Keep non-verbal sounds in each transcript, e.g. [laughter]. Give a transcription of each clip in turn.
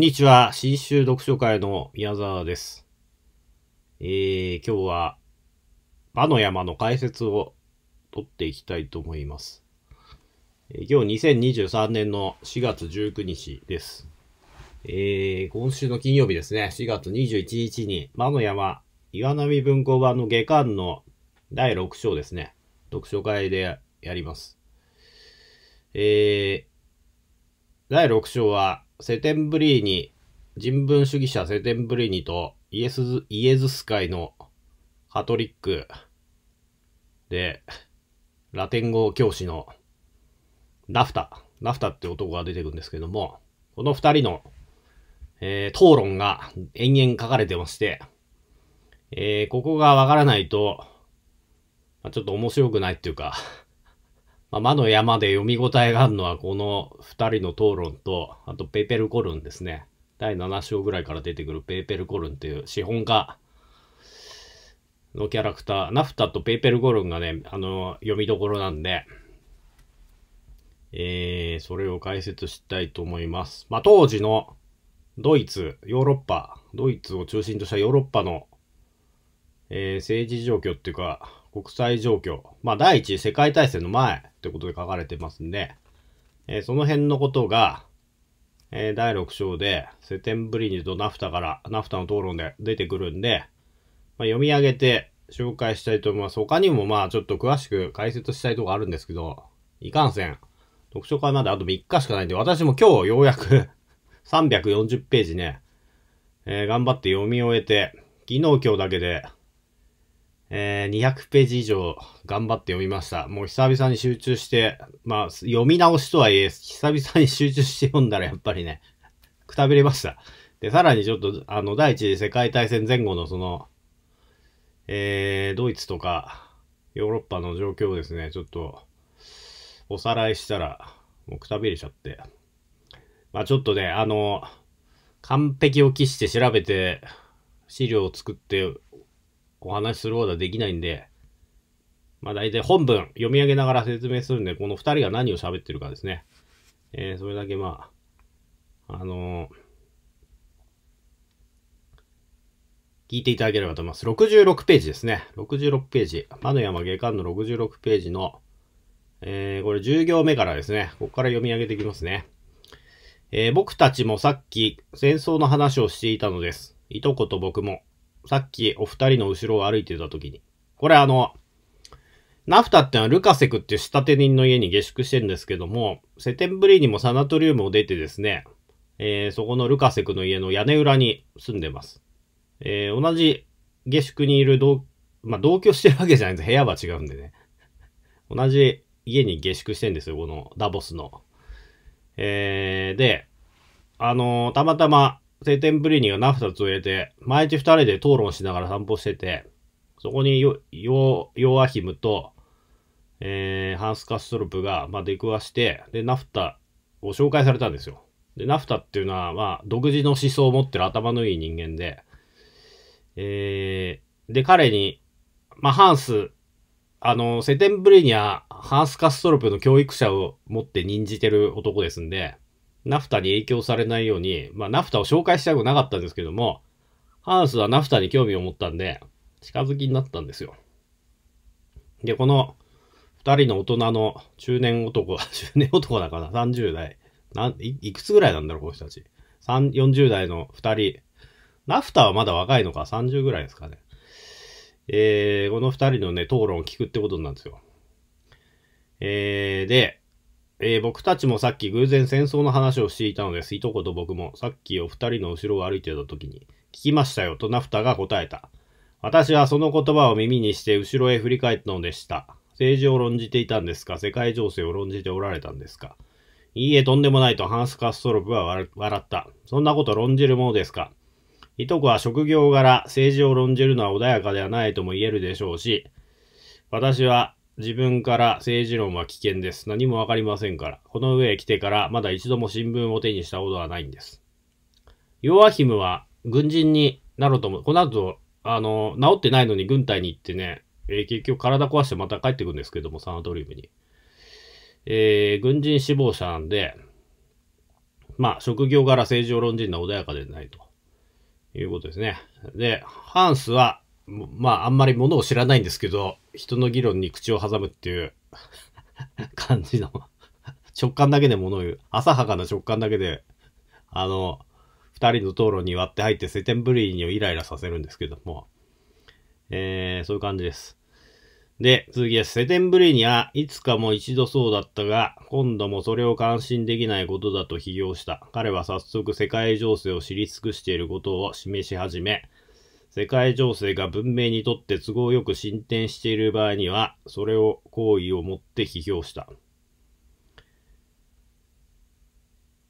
んにちは。新州読書会の宮沢です。えー、今日は、場の山の解説を取っていきたいと思います。えー、今日2023年の4月19日です。えー、今週の金曜日ですね、4月21日に、場の山、岩波文庫版の下巻の第6章ですね、読書会でやります。えー、第6章は、セテンブリーニ、人文主義者セテンブリーニとイエス、イエズス会のカトリックで、ラテン語教師のラフタ、ラフタって男が出てくるんですけども、この二人の、えー、討論が延々書かれてまして、えー、ここがわからないと、まあ、ちょっと面白くないっていうかまあ、魔の山で読み応えがあるのはこの2人の討論と、あとペーペルコルンですね。第7章ぐらいから出てくるペーペルコルンという資本家のキャラクター、ナフタとペーペルコルンがね、あの、読みどころなんで、えー、それを解説したいと思います。まあ、当時のドイツ、ヨーロッパ、ドイツを中心としたヨーロッパの、えー、政治状況っていうか、国際状況、まあ、第一次世界大戦の前ということで書かれてますんで、えー、その辺のことが、えー、第6章で、セテンブリニとナフタから、ナフタの討論で出てくるんで、まあ、読み上げて紹介したいと思います。他にもまあちょっと詳しく解説したいとこあるんですけど、いかんせん、読書会まであと3日しかないんで、私も今日ようやく340 [laughs] ページね、えー、頑張って読み終えて、昨日今日だけでえー、200ページ以上頑張って読みました。もう久々に集中して、まあ、読み直しとはいえ、久々に集中して読んだらやっぱりね、[laughs] くたびれました。で、さらにちょっと、あの、第一次世界大戦前後のその、えー、ドイツとか、ヨーロッパの状況をですね、ちょっと、おさらいしたら、もうくたびれちゃって。まあちょっとね、あの、完璧を期して調べて、資料を作ってお話しすることはできないんで、まあ大体本文読み上げながら説明するんで、この二人が何を喋ってるかですね。えー、それだけまあ、あのー、聞いていただければと思います。66ページですね。66ページ。魔の山下巻の66ページの、えー、これ10行目からですね。ここから読み上げていきますね。えー、僕たちもさっき戦争の話をしていたのです。いとこと僕も。さっきお二人の後ろを歩いてた時に。これあの、ナフタってのはルカセクっていう仕立て人の家に下宿してるんですけども、セテンブリーにもサナトリウムを出てですね、えー、そこのルカセクの家の屋根裏に住んでます。えー、同じ下宿にいる同、まあ、同居してるわけじゃないんです。部屋は違うんでね。同じ家に下宿してんですよ、このダボスの。えー、で、あのー、たまたまセテンブリーニがナフタつ入れて、毎日二人で討論しながら散歩してて、そこにヨヨヨアヒムと、えー、ハンス・カストロプが、まあ、出くわして、で、ナフタを紹介されたんですよ。で、ナフタっていうのは、まあ、独自の思想を持ってる頭のいい人間で、えー、で、彼に、まあ、ハンス、あの、セテンブリニは、ハンス・カストロプの教育者を持って任じてる男ですんで、ナフタに影響されないように、まあ、ナフタを紹介したくなかったんですけども、ハウスはナフタに興味を持ったんで、近づきになったんですよ。で、この、二人の大人の中年男、[laughs] 中年男だから、30代。なんい、いくつぐらいなんだろう、この人たち。三、40代の二人。ナフタはまだ若いのか、30ぐらいですかね。えー、この二人のね、討論を聞くってことなんですよ。えー、で、えー、僕たちもさっき偶然戦争の話をしていたのです。いとこと僕も、さっきお二人の後ろを歩いてた時に、聞きましたよとナフタが答えた。私はその言葉を耳にして後ろへ振り返ったのでした。政治を論じていたんですか世界情勢を論じておられたんですかいいえ、とんでもないとハンス・カストロプは笑った。そんなこと論じるものですかいとこは職業柄、政治を論じるのは穏やかではないとも言えるでしょうし、私は自分から政治論は危険です。何もわかりませんから。この上へ来てからまだ一度も新聞を手にしたことはないんです。ヨアヒムは軍人になろうと思う。この後、あの、治ってないのに軍隊に行ってね、えー、結局体壊してまた帰ってくるんですけども、サナトリウムに。えー、軍人志望者なんで、まあ、職業柄治を論人は穏やかでないということですね。で、ハンスは、まあ、あんまりものを知らないんですけど、人の議論に口を挟むっていう [laughs] 感じの直感だけで物を言う。浅はかな直感だけで、あの、二人の討論に割って入ってセテンブリーニをイライラさせるんですけども、えー、そういう感じです。で、次です。セテンブリーニはいつかも一度そうだったが、今度もそれを関心できないことだと批評した。彼は早速世界情勢を知り尽くしていることを示し始め、世界情勢が文明にとって都合よく進展している場合には、それを好意をもって批評した。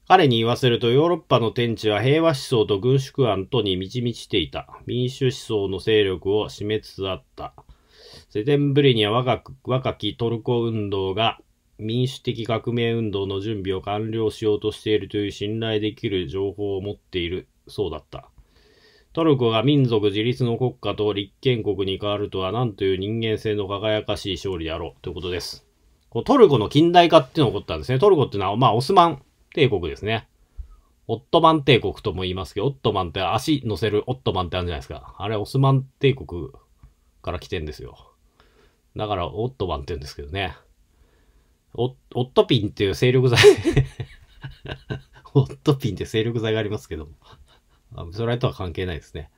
彼に言わせるとヨーロッパの天地は平和思想と軍縮案とに満ち満ちていた。民主思想の勢力を示しつつあった。セテンブリには若く若きトルコ運動が民主的革命運動の準備を完了しようとしているという信頼できる情報を持っているそうだった。トルコが民族自立の国家と立憲国に変わるとは、なんという人間性の輝かしい勝利であろうということです。こうトルコの近代化っていうのが起こったんですね。トルコっていうのは、まあ、オスマン帝国ですね。オットマン帝国とも言いますけど、オットマンって足乗せるオットマンってあるじゃないですか。あれ、オスマン帝国から来てんですよ。だから、オットマンって言うんですけどね。オットピンっていう勢力剤 [laughs] オットピンって勢力剤がありますけどもブソライとは関係ないですね。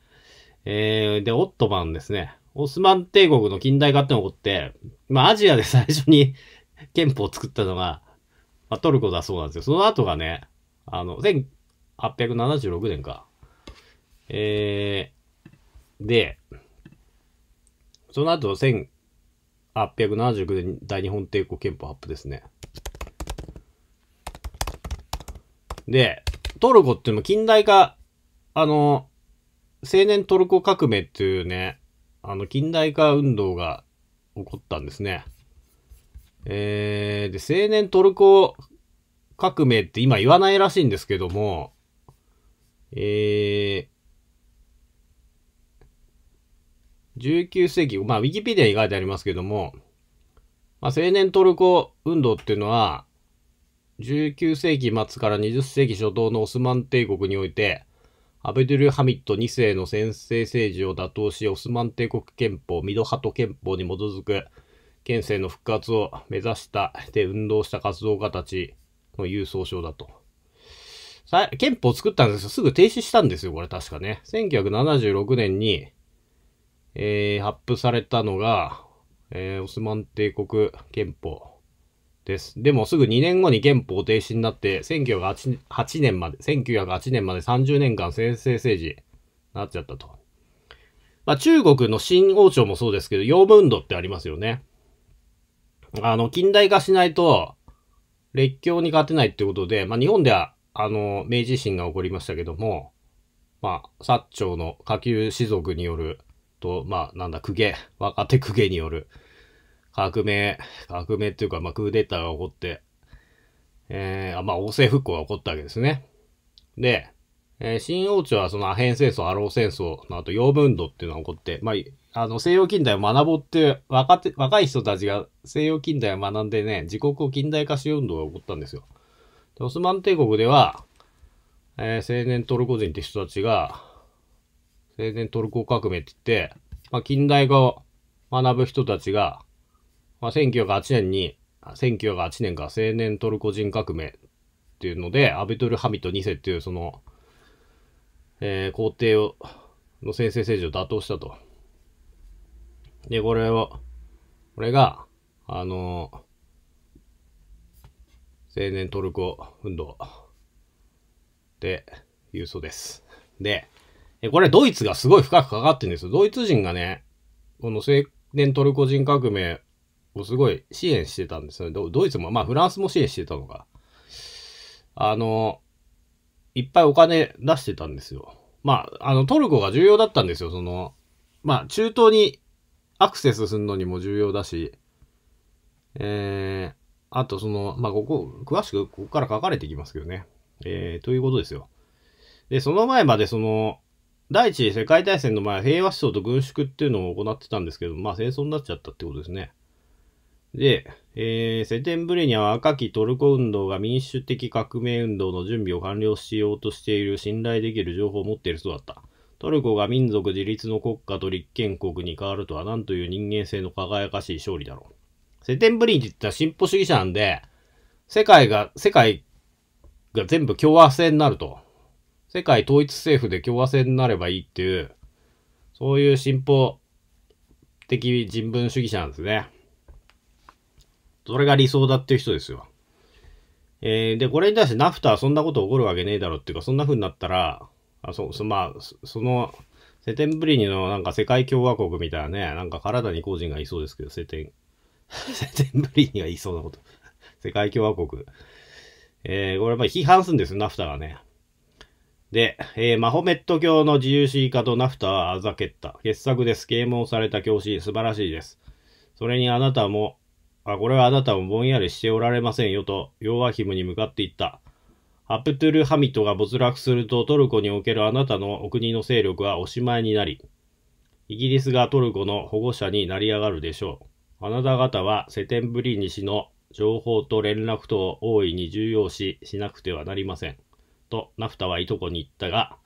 えー、で、オットマンですね。オスマン帝国の近代化っての起こって、まあアジアで [laughs] 最初に憲法を作ったのが、まあ、トルコだそうなんですよ。その後がね、あの、1876年か。えー、で、その後、1879年大日本帝国憲法発布ですね。で、トルコっていうの近代化あの、青年トルコ革命っていうね、あの、近代化運動が起こったんですね。えー、で、青年トルコ革命って今言わないらしいんですけども、えー、19世紀、まあ、ウィキペディアに書いてありますけども、まあ、青年トルコ運動っていうのは、19世紀末から20世紀初頭のオスマン帝国において、アブドゥル・ハミット2世の専制政治を打倒し、オスマン帝国憲法、ミドハト憲法に基づく県政の復活を目指したで運動した活動家たちの郵送書だと。憲法を作ったんですよ。すぐ停止したんですよ、これ確かね。1976年に、えー、発布されたのが、えー、オスマン帝国憲法です。でもすぐ2年後に憲法停止になって、1908年まで、1908年まで30年間先制政治になっちゃったと。まあ、中国の新王朝もそうですけど、洋務運動ってありますよね。あの、近代化しないと、列強に勝てないってことで、まあ、日本では、あの、明治維新が起こりましたけども、まあ、薩長の下級士族による、と、まあ、なんだ、公家、若手公家による、革命、革命っていうか、まあ、クーデターが起こって、えー、まあ、王政復興が起こったわけですね。で、えー、新王朝はそのアヘン戦争、アロー戦争の後、洋文度っていうのが起こって、まあ、あの、西洋近代を学ぼうって若て、若い人たちが西洋近代を学んでね、自国を近代化しよう運動が起こったんですよ。で、オスマン帝国では、えー、青年トルコ人って人たちが、青年トルコ革命って言って、まあ、近代化を学ぶ人たちが、まあ、1908年に、1908年か青年トルコ人革命っていうので、アベトルハミト2世っていうその、えー、皇帝を、の先制政治を打倒したと。で、これを、これが、あのー、青年トルコ運動で、いうそうです。で、これドイツがすごい深くかかってるんですよ。ドイツ人がね、この青年トルコ人革命うすごい支援してたんですよね。ドイツも、まあフランスも支援してたのか。あの、いっぱいお金出してたんですよ。まあ、あの、トルコが重要だったんですよ。その、まあ、中東にアクセスするのにも重要だし、えー、あとその、まあ、ここ、詳しくここから書かれていきますけどね。えー、ということですよ。で、その前までその、第一次世界大戦の前、平和思想と軍縮っていうのを行ってたんですけど、まあ戦争になっちゃったってことですね。で、えー、セテンブレニアは赤きトルコ運動が民主的革命運動の準備を完了しようとしている信頼できる情報を持っている人だった。トルコが民族自立の国家と立憲国に変わるとは何という人間性の輝かしい勝利だろう。セテンブリン言って進歩主義者なんで、世界が、世界が全部共和制になると。世界統一政府で共和制になればいいっていう、そういう進歩的人文主義者なんですね。それが理想だっていう人ですよ。えー、で、これに対してナフタはそんなこと起こるわけねえだろっていうか、そんな風になったら、あそ、そ、まあ、その、セテンブリニのなんか世界共和国みたいなね、なんか体に個人がいそうですけど、セテン、セテンブリニがいそうなこと。世界共和国。えー、これまあ批判するんですよ、ナフタがね。で、えー、マホメット教の自由主義家とナフタはあざけった。傑作です。啓蒙された教師、素晴らしいです。それにあなたも、あ、これはあなたもぼんやりしておられませんよと、ヨアヒムに向かっていった。アプトゥルハミトが没落するとトルコにおけるあなたのお国の勢力はおしまいになり、イギリスがトルコの保護者になり上がるでしょう。あなた方はセテンブリーニ氏の情報と連絡等を大いに重要視しなくてはなりません。とナフタはいとこに言ったが、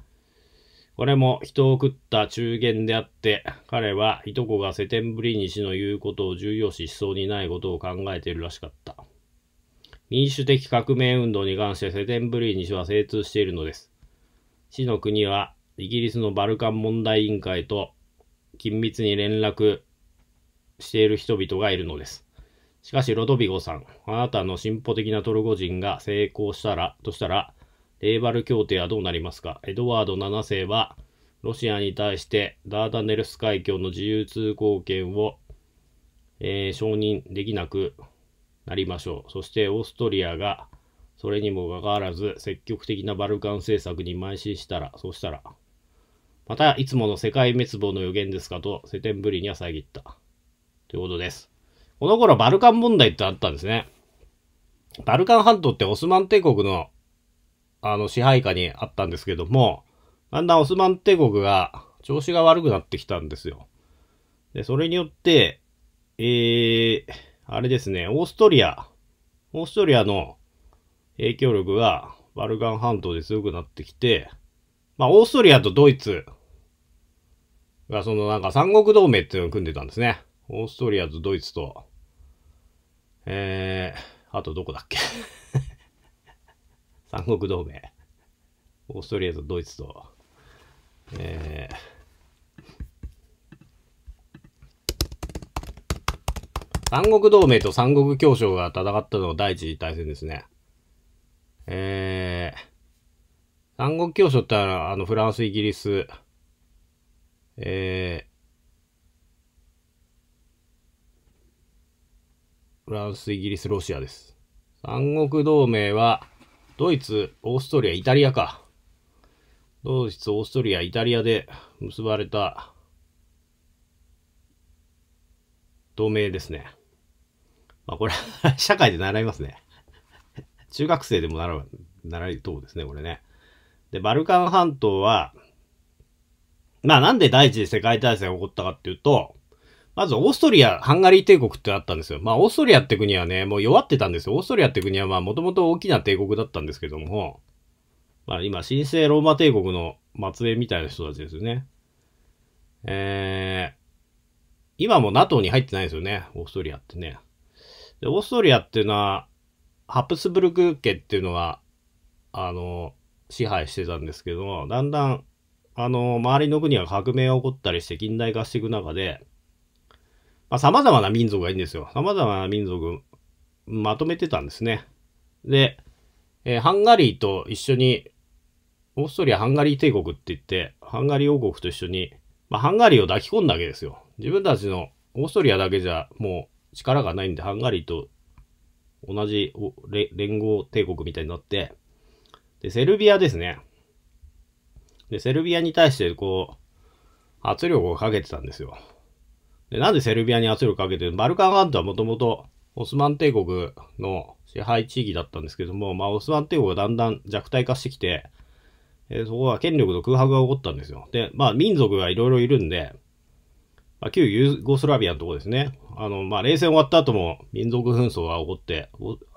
これも人を食った中間であって、彼はいとこがセテンブリニ氏の言うことを重要視しそうにないことを考えているらしかった。民主的革命運動に関してセテンブリニ氏は精通しているのです。死の国はイギリスのバルカン問題委員会と緊密に連絡している人々がいるのです。しかしロドビゴさん、あなたの進歩的なトルコ人が成功したら、としたら、レーバル協定はどうなりますかエドワード7世は、ロシアに対してダーダネルス海峡の自由通行権を、えー、承認できなくなりましょう。そしてオーストリアが、それにもかかわらず積極的なバルカン政策に邁進したら、そうしたら、またいつもの世界滅亡の予言ですかと、セテンブリには遮った。ということです。この頃バルカン問題ってあったんですね。バルカン半島ってオスマン帝国のあの、支配下にあったんですけども、だんだんオスマン帝国が調子が悪くなってきたんですよ。で、それによって、えー、あれですね、オーストリア、オーストリアの影響力がバルガン半島で強くなってきて、まあ、オーストリアとドイツが、そのなんか三国同盟っていうのを組んでたんですね。オーストリアとドイツと、えー、あとどこだっけ三国同盟オーストリアとドイツと、えー、三国同盟と三国協商が戦ったのが第一次大戦ですね。えー、三国協商ってあの、フランス、イギリス、えー、フランス、イギリス、ロシアです。三国同盟は、ドイツ、オーストリア、イタリアか。ドイツ、オーストリア、イタリアで結ばれた同盟ですね。まあこれ [laughs] 社会で習いますね。中学生でも習う、習いとうですね、これね。で、バルカン半島は、まあなんで第一次世界大戦が起こったかっていうと、まず、オーストリア、ハンガリー帝国ってあったんですよ。まあ、オーストリアって国はね、もう弱ってたんですよ。オーストリアって国は、まあ、もともと大きな帝国だったんですけども、まあ、今、神聖ローマ帝国の末裔みたいな人たちですよね。えー、今も NATO に入ってないですよね、オーストリアってね。で、オーストリアっていうのは、ハプスブルク家っていうのが、あの、支配してたんですけども、だんだん、あの、周りの国は革命が起こったりして近代化していく中で、まあ、様々な民族がいいんですよ。様々な民族、まとめてたんですね。で、えー、ハンガリーと一緒に、オーストリア・ハンガリー帝国って言って、ハンガリー王国と一緒に、まあ、ハンガリーを抱き込んだわけですよ。自分たちのオーストリアだけじゃもう力がないんで、ハンガリーと同じ連合帝国みたいになって、で、セルビアですね。で、セルビアに対して、こう、圧力をかけてたんですよ。で、なんでセルビアに圧力かけてるバルカン半島はもともとオスマン帝国の支配地域だったんですけども、まあ、オスマン帝国がだんだん弱体化してきて、えー、そこは権力の空白が起こったんですよ。で、まあ、民族がいろいろいるんで、まあ、旧ユーゴスラビアのとこですね。あの、まあ、冷戦終わった後も民族紛争が起こって、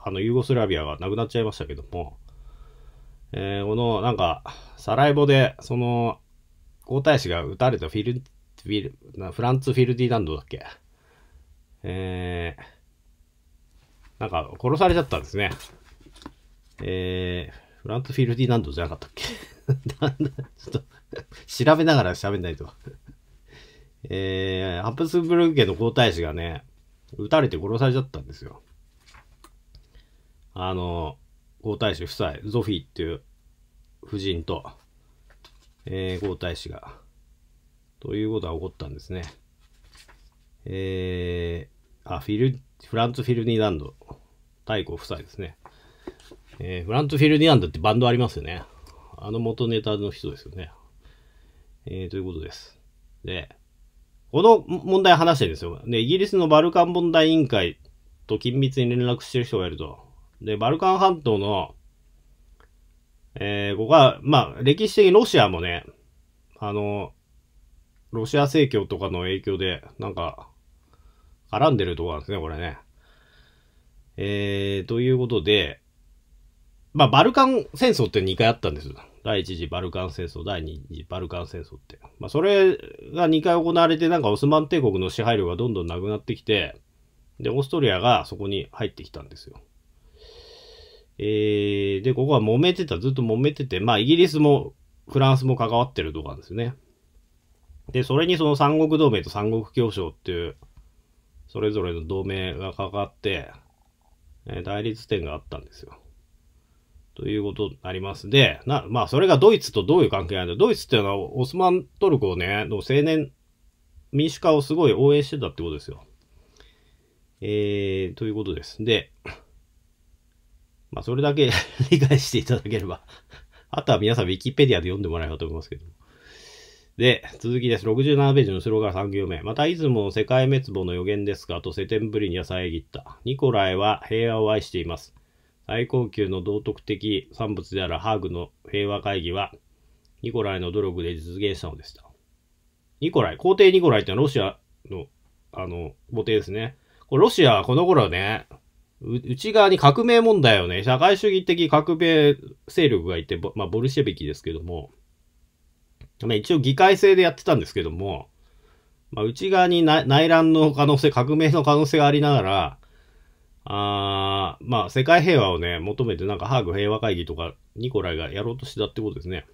あの、ユーゴスラビアがなくなっちゃいましたけども、えー、この、なんか、サラエボで、その、皇太子が撃たれたフィルフィル、なフランツ・フィルディランドだっけえー、なんか殺されちゃったんですね。えー、フランツ・フィルディランドじゃなかったっけ [laughs] ちょっと調べながら喋んないとえー、ハプスブルク家の皇太子がね、撃たれて殺されちゃったんですよ。あの、皇太子夫妻、ゾフィーっていう夫人と、えー、皇太子が。ということが起こったんですね。えー、あ、フィル、フランツ・フィルニーランド、太鼓夫妻ですね。えー、フランツ・フィルニーランドってバンドありますよね。あの元ネタの人ですよね。えー、ということです。で、この問題話してるんですよ。で、イギリスのバルカン問題委員会と緊密に連絡してる人がいると。で、バルカン半島の、えー、ここは、まあ、歴史的にロシアもね、あの、ロシア正教とかの影響で、なんか、絡んでるとこなんですね、これね。えー、ということで、まあ、バルカン戦争って2回あったんです。第1次バルカン戦争、第2次バルカン戦争って。まあ、それが2回行われて、なんかオスマン帝国の支配量がどんどんなくなってきて、で、オーストリアがそこに入ってきたんですよ。えー、で、ここは揉めてた、ずっと揉めてて、まあ、イギリスもフランスも関わってるとこなんですよね。で、それにその三国同盟と三国協商っていう、それぞれの同盟がかかって、えー、対立点があったんですよ。ということになりますで、な、まあ、それがドイツとどういう関係なんだドイツっていうのは、オスマントルコをね、の青年民主化をすごい応援してたってことですよ。えー、ということです。で、まあ、それだけ [laughs] 理解していただければあとは皆さん、ウィキペディアで読んでもらえばと思いますけど。で、続きです。67ページの後ろから3行目。また、出雲の世界滅亡の予言ですが、と世間ぶりには遮った。ニコライは平和を愛しています。最高級の道徳的産物であるハーグの平和会議は、ニコライの努力で実現したのでした。ニコライ、皇帝ニコライってのはロシアの、あの、母帝ですね。これロシアはこの頃ね、内側に革命問題をね、社会主義的革命勢力がいて、まあ、ボルシェビキですけども、まあ、一応議会制でやってたんですけども、まあ、内側に内乱の可能性、革命の可能性がありながら、あまあ、世界平和をね、求めて、なんか、ハーグ平和会議とか、ニコライがやろうとしてたってことですね。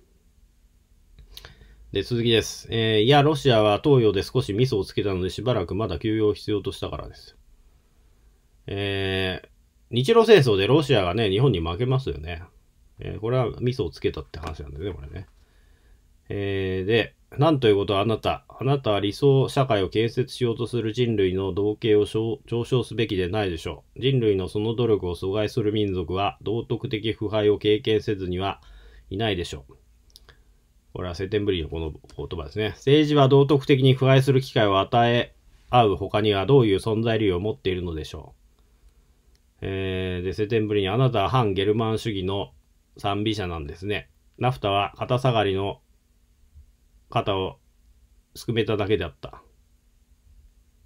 で、続きです。えー、いや、ロシアは東洋で少しミスをつけたので、しばらくまだ休養を必要としたからです。えー、日露戦争でロシアがね、日本に負けますよね。えー、これはミスをつけたって話なんだよね、これね。えー、で、なんということはあなた。あなたは理想社会を建設しようとする人類の同型を上昇すべきでないでしょう。人類のその努力を阻害する民族は道徳的腐敗を経験せずにはいないでしょう。これはセテンブリーのこの言葉ですね。政治は道徳的に腐敗する機会を与え合う他にはどういう存在理由を持っているのでしょう。えー、で、セテンブリーにあなたは反ゲルマン主義の賛美者なんですね。ナフタは肩下がりの肩をすくめただけであった。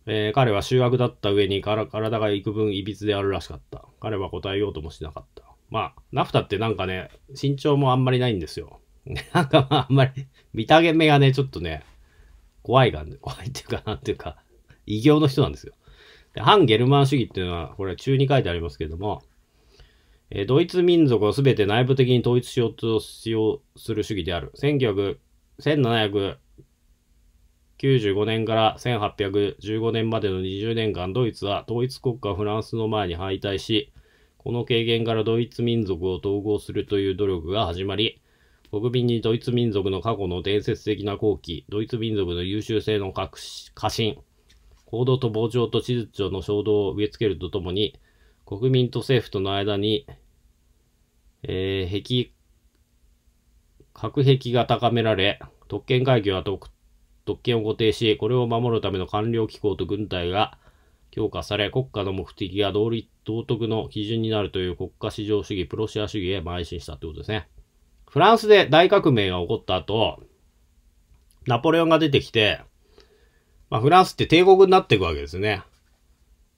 えー、彼は醜悪だった上にから体が幾分いびつであるらしかった。彼は答えようともしなかった。まあ、ナフタってなんかね、身長もあんまりないんですよ。[laughs] なんかまあ、あんまり、見た目がね、ちょっとね、怖いが、ね、怖いっていうか、なんていうか、異形の人なんですよ。で反ゲルマン主義っていうのは、これ中に書いてありますけれども、えー、ドイツ民族を全て内部的に統一しようとしようする主義である。19 1795年から1815年までの20年間、ドイツは統一国家フランスの前に敗退し、この経験からドイツ民族を統合するという努力が始まり、国民にドイツ民族の過去の伝説的な好機、ドイツ民族の優秀性の過信、行動と膨張と秩序の衝動を植え付けるとともに、国民と政府との間に、えー、壁兵壁が高められ、特権階級は特権を固定し、これを守るための官僚機構と軍隊が強化され、国家の目的が道徳の基準になるという国家至上主義、プロシア主義へ邁進したということですね。フランスで大革命が起こった後、ナポレオンが出てきて、まあ、フランスって帝国になっていくわけですね。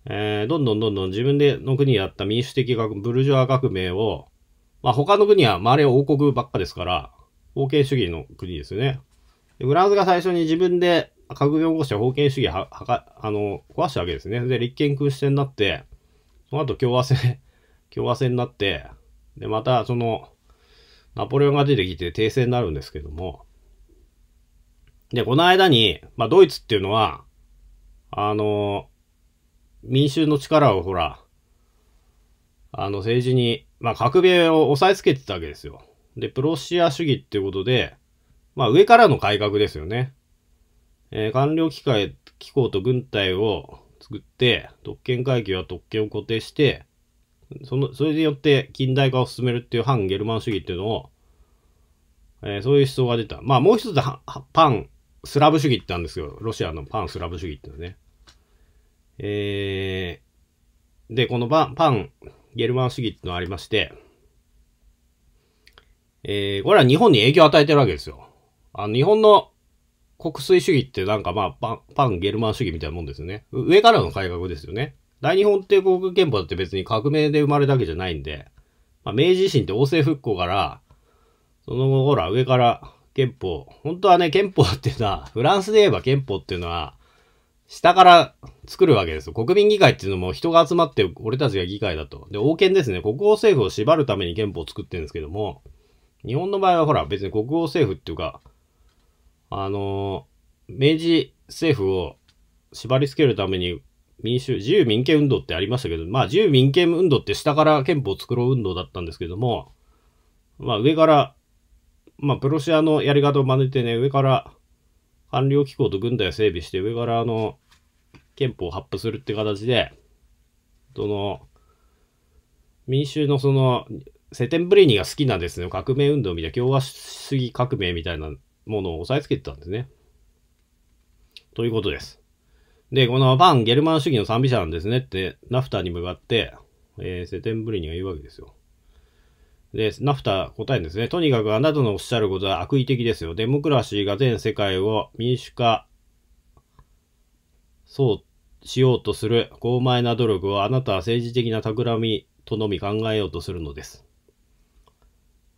えー、どんどんどんどん自分での国やった民主的ブルジョア革命を、まあ、他の国は周りは王国ばっかですから、封建主義の国ですよね。でフランスが最初に自分で革命を起こして封建主義ははかあの壊したわけですね。で、立憲君主制になって、その後共和制、[laughs] 共和制になって、で、またその、ナポレオンが出てきて訂正になるんですけども、で、この間に、まあ、ドイツっていうのは、あの、民衆の力をほら、あの、政治に、まあ、革命を押さえつけてたわけですよ。で、プロシア主義っていうことで、まあ上からの改革ですよね。えー、官僚機械、機構と軍隊を作って、特権階級は特権を固定して、その、それによって近代化を進めるっていう反ゲルマン主義っていうのを、えー、そういう思想が出た。まあもう一つは、パン、スラブ主義って言ったんですよ。ロシアのパンスラブ主義っていうのね。えー、で、このパン、パン、ゲルマン主義っていうのがありまして、えー、これは日本に影響を与えてるわけですよ。あの、日本の国粋主義ってなんかまあ、パン、パンゲルマン主義みたいなもんですよね。上からの改革ですよね。大日本帝国憲法だって別に革命で生まれたわけじゃないんで、まあ、明治維新って王政復興から、その後ほら、上から憲法。本当はね、憲法っていうのは、フランスで言えば憲法っていうのは、下から作るわけですよ。国民議会っていうのも人が集まって、俺たちが議会だと。で、王権ですね。国王政府を縛るために憲法を作ってるんですけども、日本の場合はほら、別に国王政府っていうか、あのー、明治政府を縛り付けるために民主、自由民権運動ってありましたけど、まあ自由民権運動って下から憲法を作ろう運動だったんですけども、まあ上から、まあプロシアのやり方を真似てね、上から官僚機構と軍隊を整備して、上からあの、憲法を発布するって形で、その、民衆のその、セテンブリニが好きなんですね。革命運動みたいな、共和主義革命みたいなものを押さえつけてたんですね。ということです。で、このバン・ゲルマン主義の賛美者なんですねって、ナフタに向かって、えー、セテンブリニが言うわけですよ。で、ナフタ答えんですね。とにかくあなたのおっしゃることは悪意的ですよ。デモクラシーが全世界を民主化、そうしようとする傲慢な努力をあなたは政治的な企みとのみ考えようとするのです。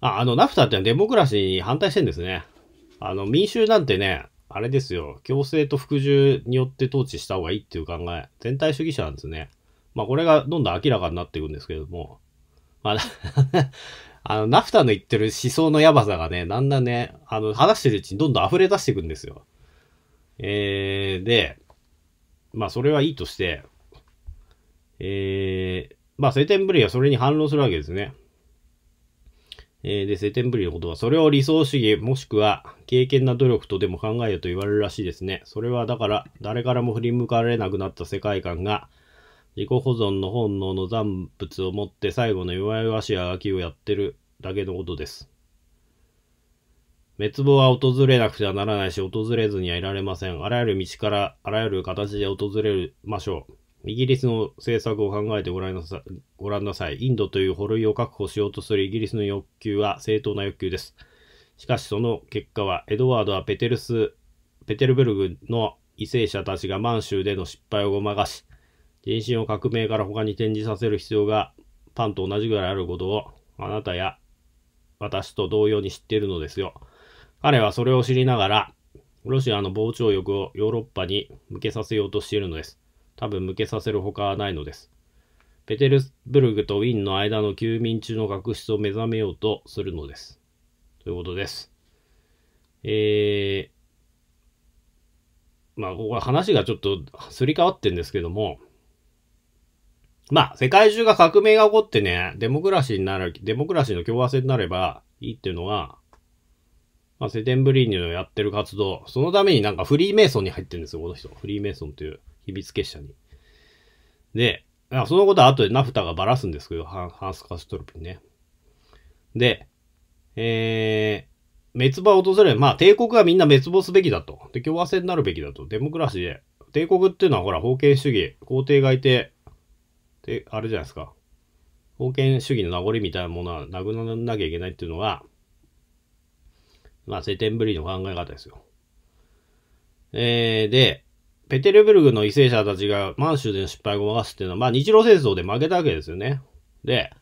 あ、あの、ナフタってデモクラシーに反対してんですね。あの、民衆なんてね、あれですよ、強制と服従によって統治した方がいいっていう考え、全体主義者なんですね。まあ、これがどんどん明らかになっていくんですけれども、まあ、[laughs] あの、ナフタの言ってる思想のヤバさがね、だんだんね、あの、話してるうちにどんどん溢れ出していくんですよ。えー、で、まあ、それはいいとして、えー、まあ、セテンブリーはそれに反論するわけですね。えー、で、セテンブリのことは、それを理想主義、もしくは、経験な努力とでも考えよと言われるらしいですね。それは、だから、誰からも振り向かれなくなった世界観が、自己保存の本能の残物を持って最後の弱々しいあがきをやってるだけのことです。滅亡は訪れなくてはならないし、訪れずにはいられません。あらゆる道から、あらゆる形で訪れましょう。イギリスの政策を考えてご覧なさご覧なさい。インドという捕類を確保しようとするイギリスの欲求は正当な欲求です。しかしその結果は、エドワードはペテルス、ペテルブルグの為政者たちが満州での失敗をごまかし、人心を革命から他に転じさせる必要がパンと同じぐらいあることを、あなたや私と同様に知っているのですよ。彼はそれを知りながら、ロシアの膨張欲をヨーロッパに向けさせようとしているのです。多分向けさせるほかはないのです。ペテルブルグとウィンの間の休眠中の学室を目覚めようとするのです。ということです。えー、まあ、ここは話がちょっとすり替わってんですけども、まあ、世界中が革命が起こってね、デモクラシーになる、デモクラシーの共和制になればいいっていうのは、まあ、セテンブリーニのやってる活動、そのためになんかフリーメイソンに入ってるんですよ、この人。フリーメイソンという秘密結社に。で、あそのことは後でナフタがばらすんですけど、ハンハンス・カストロピンね。で、えー、滅亡を訪れる。まあ、帝国はみんな滅亡すべきだと。で、共和制になるべきだと。デモクラシーで。帝国っていうのは、ほら、封建主義、皇帝がいて、で、あれじゃないですか。封建主義の名残みたいなものはなくならなきゃいけないっていうのが、まあ、セテンブリーの考え方ですよ。えー、で、ペテルブルグの為政者たちが満州での失敗をごまかすっていうのは、まあ日露戦争で負けたわけですよね。で、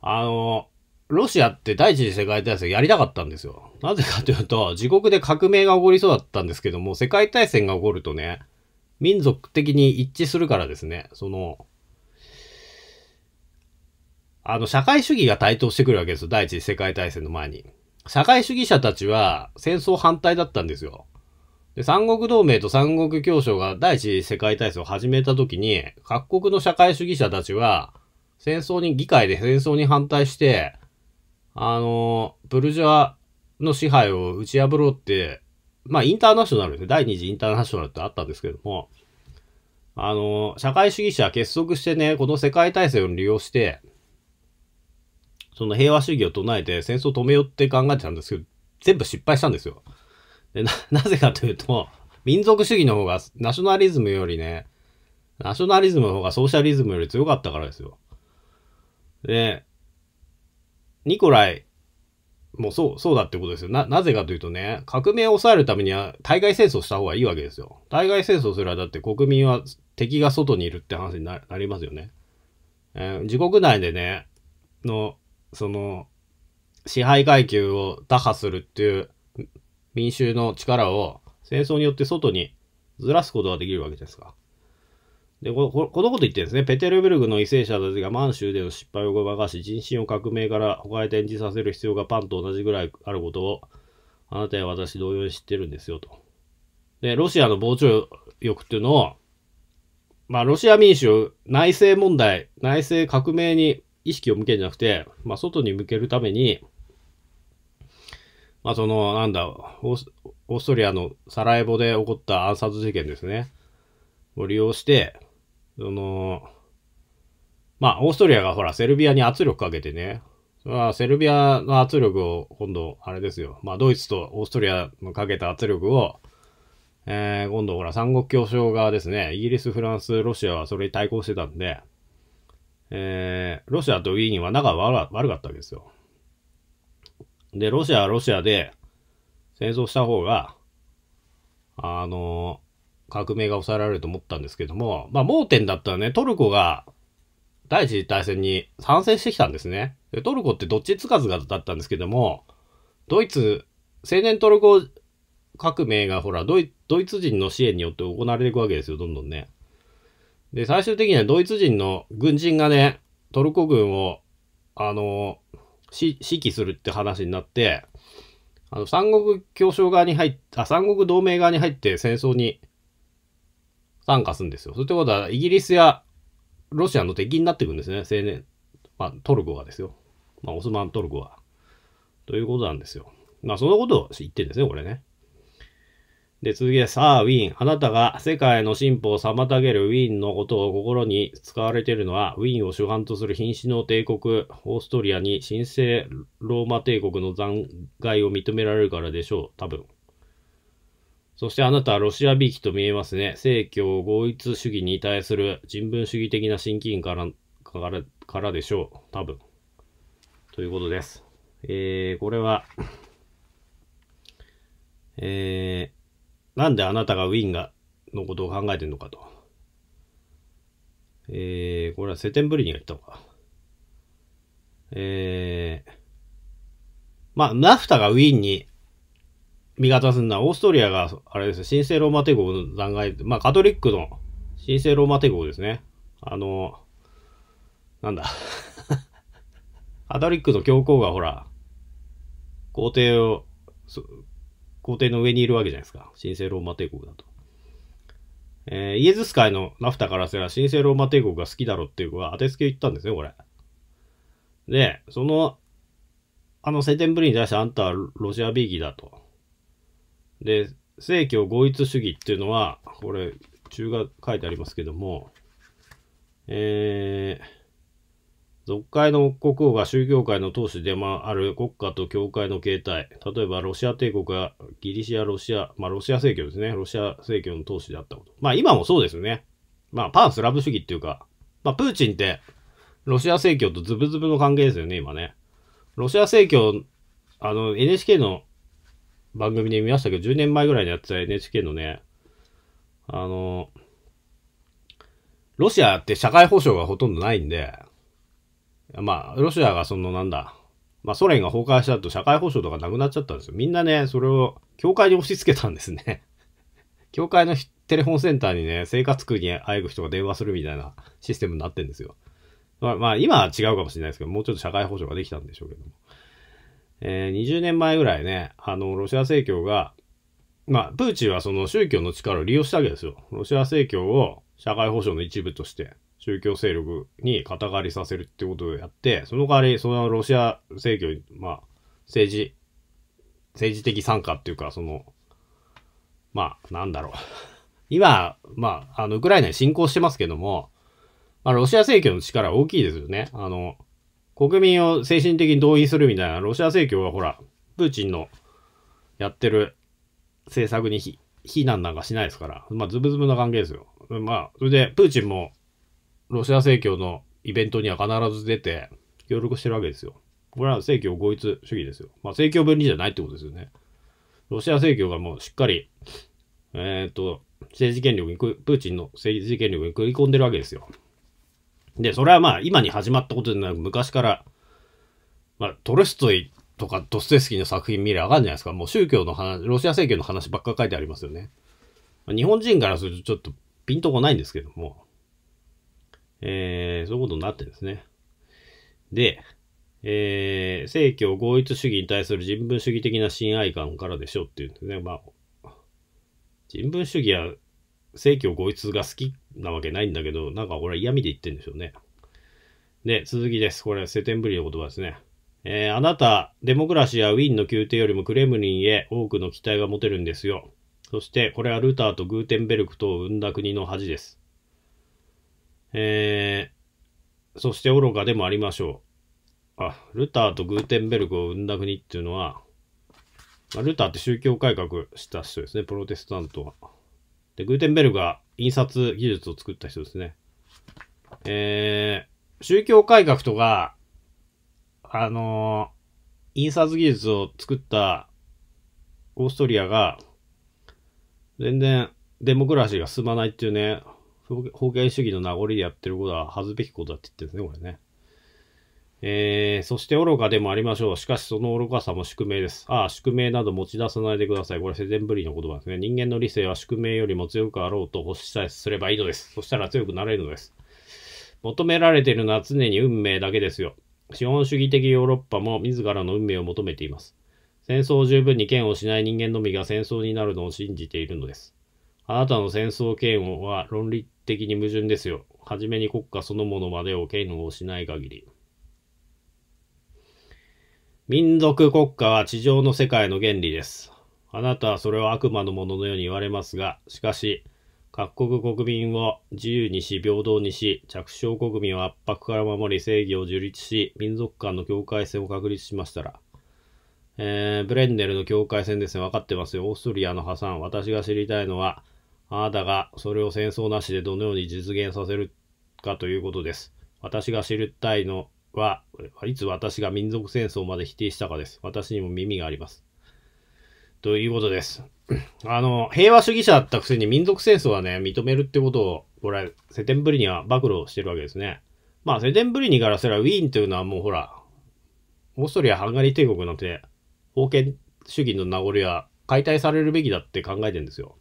あの、ロシアって第一次世界大戦やりたかったんですよ。なぜかというと、自国で革命が起こりそうだったんですけども、世界大戦が起こるとね、民族的に一致するからですね、その、あの、社会主義が台頭してくるわけですよ。第一次世界大戦の前に。社会主義者たちは戦争反対だったんですよ。で、三国同盟と三国協商が第一次世界大戦を始めた時に、各国の社会主義者たちは、戦争に、議会で戦争に反対して、あの、ブルジョアの支配を打ち破ろうって、まあ、インターナショナルですね。第二次インターナショナルってあったんですけども、あの、社会主義者結束してね、この世界大戦を利用して、その平和主義を唱えて戦争を止めようって考えてたんですけど、全部失敗したんですよ。な、[laughs] なぜかというと、民族主義の方が、ナショナリズムよりね、ナショナリズムの方がソーシャリズムより強かったからですよ。で、ニコライもうそう、そうだってことですよ。な、なぜかというとね、革命を抑えるためには対外戦争した方がいいわけですよ。対外戦争すればだって国民は敵が外にいるって話になりますよね。えー、自国内でね、の、その、支配階級を打破するっていう民衆の力を戦争によって外にずらすことができるわけですか。で、こここのこと言ってるんですね。ペテルブルグの為政者たちが満州での失敗をごまかし、人心を革命から他へ転じさせる必要がパンと同じぐらいあることを、あなたや私同様に知ってるんですよ、と。で、ロシアの膨張欲っていうのを、まあ、ロシア民主、内政問題、内政革命に意識を向けるんじゃなくて、まあ、外に向けるために、まあ、その、なんだ、オーストリアのサラエボで起こった暗殺事件ですね。を利用して、その、まあ、オーストリアがほら、セルビアに圧力かけてね、それはセルビアの圧力を、今度、あれですよ。まあ、ドイツとオーストリアのかけた圧力を、えー、今度、ほら、三国協商側ですね。イギリス、フランス、ロシアはそれに対抗してたんで、えー、ロシアとウィーンは仲が悪かったわけですよ。で、ロシアはロシアで戦争した方が、あの、革命が抑えられると思ったんですけども、まあ、盲点だったらね、トルコが第一次大戦に参戦してきたんですね。でトルコってどっちつかずだったんですけども、ドイツ、青年トルコ革命がほらドイ、ドイツ人の支援によって行われていくわけですよ、どんどんね。で、最終的にはドイツ人の軍人がね、トルコ軍を、あの、指揮するって話になって、あの、三国協商側に入っ、あ、三国同盟側に入って戦争に参加するんですよ。そうってことは、イギリスやロシアの敵になっていくんですね。青年、まあ、トルコがですよ。まあ、オスマントルコは。ということなんですよ。まあ、そのことを言ってるんですね、これね。で、続きです。ああ、ウィーン。あなたが世界の進歩を妨げるウィーンのことを心に使われているのは、ウィーンを主犯とする瀕死の帝国、オーストリアに神聖ローマ帝国の残骸を認められるからでしょう。多分。そしてあなたはロシアびきと見えますね。政教合一主義に対する人文主義的な親近からからからでしょう。多分。ということです。えー、これは、えー、なんであなたがウィンが、のことを考えてんのかと。えー、これはセテンブリニが言ったのか。えー、まあ、ナフタがウィーンに味方すんな。オーストリアが、あれです神聖ローマ帝国の残骸、まあ、カトリックの神聖ローマ帝国ですね。あの、なんだ。[laughs] カトリックの教皇がほら、皇帝を、皇帝の上にいるわけじゃないですか。神聖ローマ帝国だと。えー、イエズス会のラフタからすれば神聖ローマ帝国が好きだろっていう子は当てつけ言ったんですよ、これ。で、その、あのセテぶブリに対してあんたはロシアビーギだと。で、正教合一主義っていうのは、これ、中が書いてありますけども、えー、俗会の国王が宗教界の投首でもある国家と教会の形態、例えばロシア帝国がギリシア、ロシア、まあロシア正教ですね、ロシア正教の投首であったこと。まあ今もそうですよね。まあパンスラブ主義っていうか、まあプーチンってロシア正教とズブズブの関係ですよね、今ね。ロシア正教、あの NHK の番組で見ましたけど、10年前ぐらいにやってた NHK のね、あの、ロシアって社会保障がほとんどないんで、まあ、ロシアがそのなんだ、まあ、ソ連が崩壊した後、社会保障とかなくなっちゃったんですよ。みんなね、それを、教会に押し付けたんですね。[laughs] 教会のテレフォンセンターにね、生活苦にあえぐ人が電話するみたいなシステムになってんですよ。まあ、今は違うかもしれないですけど、もうちょっと社会保障ができたんでしょうけども。えー、20年前ぐらいね、あの、ロシア正教が、まあ、プーチンはその宗教の力を利用したわけですよ。ロシア正教を社会保障の一部として宗教勢力に肩代わりさせるってことをやって、その代わり、そのロシア正教に、まあ、政治、政治的参加っていうか、その、まあ、なんだろう。[laughs] 今、まあ、あの、ウクライナに侵攻してますけども、まあ、ロシア正教の力は大きいですよね。あの、国民を精神的に動員するみたいな、ロシア正教はほら、プーチンのやってる政策に非難なんかしないですから、まあ、ズブズブな関係ですよ。まあ、それで、プーチンもロシア正教のイベントには必ず出て協力してるわけですよ。これは正教合一主義ですよ。まあ、正教分離じゃないってことですよね。ロシア正教がもうしっかり、えっ、ー、と、政治権力にプーチンの政治権力に食い込んでるわけですよ。で、それはまあ、今に始まったことでなく、昔から、まあ、トルストイとかドステスキーの作品見りゃわかんじゃないですか。もう宗教の話、ロシア正教の話ばっか書いてありますよね。まあ、日本人からするとちょっとピンとこないんですけども。えー、そういうことになってるんですね。で、えー、政教合一主義に対する人文主義的な親愛感からでしょっていうんですね。まあ、人文主義や政教合一が好きなわけないんだけど、なんか俺は嫌味で言ってんでしょうね。で、続きです。これ、セテンブリの言葉ですね。えー、あなた、デモクラシーやウィーンの宮廷よりもクレムリンへ多くの期待が持てるんですよ。そして、これはルターとグーテンベルクとを生んだ国の恥です。えー、そして愚かでもありましょう。あ、ルターとグーテンベルクを生んだ国っていうのは、まあ、ルターって宗教改革した人ですね、プロテスタントは。で、グーテンベルクが印刷技術を作った人ですね。えー、宗教改革とか、あのー、印刷技術を作ったオーストリアが、全然デモクラシーが進まないっていうね、封建主義の名残でやってることは恥ずべきことだって言ってるんですね、これね。えー、そして愚かでもありましょう。しかしその愚かさも宿命です。ああ、宿命など持ち出さないでください。これ、セゼンブリーの言葉ですね。人間の理性は宿命よりも強くあろうと欲しさえすればいいのです。そしたら強くなれるのです。求められているのは常に運命だけですよ。資本主義的ヨーロッパも自らの運命を求めています。戦争を十分に嫌悪しない人間のみが戦争になるのを信じているのです。あなたの戦争嫌悪は論理的に矛盾ですよ。はじめに国家そのものまでを嫌悪しない限り。民族国家は地上の世界の原理です。あなたはそれを悪魔のもののように言われますが、しかし、各国国民を自由にし、平等にし、着床国民を圧迫から守り、正義を樹立し、民族間の境界線を確立しましたら、えー、ブレンネルの境界線ですね、分かってますよ。オーストリアの破産。私が知りたいのは、あなたがそれを戦争なしでどのように実現させるかということです。私が知りたいのは、いつ私が民族戦争まで否定したかです。私にも耳があります。ということです。[clears throat] あの、平和主義者だったくせに民族戦争はね、認めるってことを、これ、セテンブリニは暴露してるわけですね。まあ、セテンブリニからすらウィーンというのはもうほら、オーストリア・ハンガリー帝国なんて、封建主義の名残は解体されるべきだって考えてんですよ。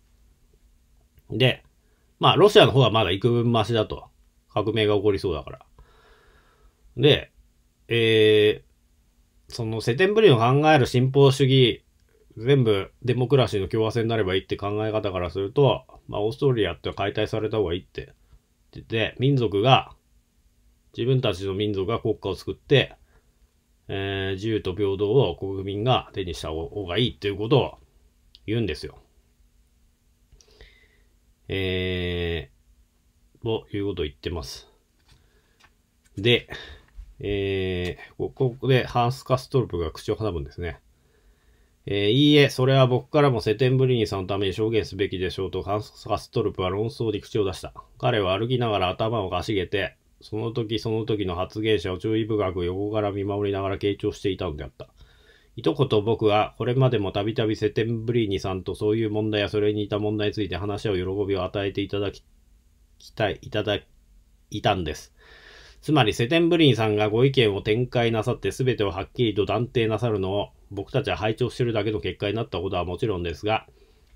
で、まあ、ロシアの方はまだ幾分増しだと。革命が起こりそうだから。で、えー、そのセテンブリの考える新法主義、全部デモクラシーの共和制になればいいって考え方からすると、まあ、オーストリアって解体された方がいいって。で、民族が、自分たちの民族が国家を作って、えー、自由と平等を国民が手にした方がいいっていうことを言うんですよ。えー、ということを言ってます。で、えー、ここでハンス・カストルプが口を挟むんですね。えー、いいえ、それは僕からもセテンブリニーさんのために証言すべきでしょうと、ハンス・カストルプは論争に口を出した。彼は歩きながら頭をかしげて、その時その時の発言者を注意深く横から見守りながら傾聴していたのであった。いとこと僕は、これまでもたびたびセテンブリーニさんとそういう問題やそれに似た問題について話し合う喜びを与えていただき、たい、いただ、いたんです。つまり、セテンブリーニさんがご意見を展開なさって全てをはっきりと断定なさるのを、僕たちは拝聴してるだけの結果になったことはもちろんですが、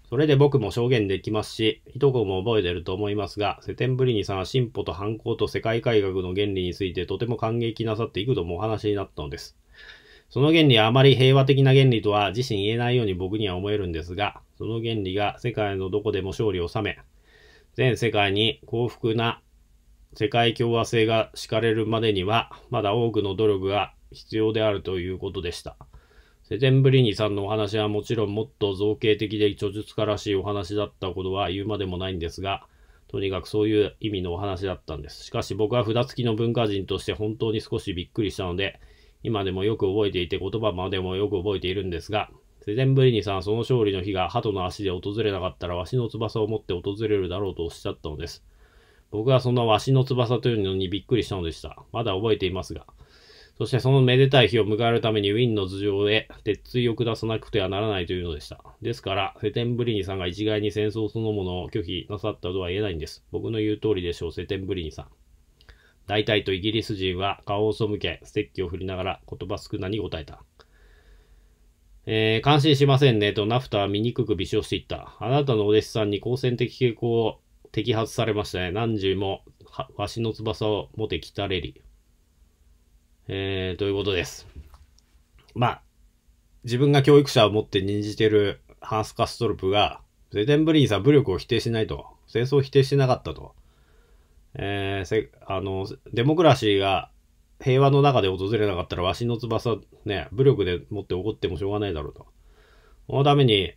それで僕も証言できますし、いとこも覚えてると思いますが、セテンブリーニさんは進歩と反抗と世界改革の原理についてとても感激なさっていくともお話になったのです。その原理はあまり平和的な原理とは自身言えないように僕には思えるんですが、その原理が世界のどこでも勝利を収め、全世界に幸福な世界共和制が敷かれるまでには、まだ多くの努力が必要であるということでした。セテンブリニさんのお話はもちろんもっと造形的で著述家らしいお話だったことは言うまでもないんですが、とにかくそういう意味のお話だったんです。しかし僕は札付きの文化人として本当に少しびっくりしたので、今でもよく覚えていて言葉までもよく覚えているんですが、テンブリニさ、んその勝利の日が鳩の足で訪れなかったら、わしの翼を持って訪れるだろうとおっしゃったのです。僕はそのわしの翼というのにびっくりしたのでした。まだ覚えていますが。そしてそのめでたい日を迎えるためにウィンの頭上へ鉄槌を下さなくてはならないというのでした。ですから、セテンブリニさんが一概に戦争そのものを拒否なさったとは言えないんです。僕の言う通りでしょう、セテンブリニさん。大体とイギリス人は顔を背け、ステッキを振りながら言葉少なに答えた。えー、感心しませんねとナフタは醜く微笑していった。あなたのお弟子さんに好戦的傾向を摘発されましたね。何十もわしの翼を持てきたれり。えー、ということです。まあ、自分が教育者を持って任じているハンス・カストルプが、ゼテンブリンさん武力を否定しないと、戦争を否定しなかったと。えー、せあの、デモクラシーが平和の中で訪れなかったら、わしの翼、ね、武力でもって怒ってもしょうがないだろうと。そのために、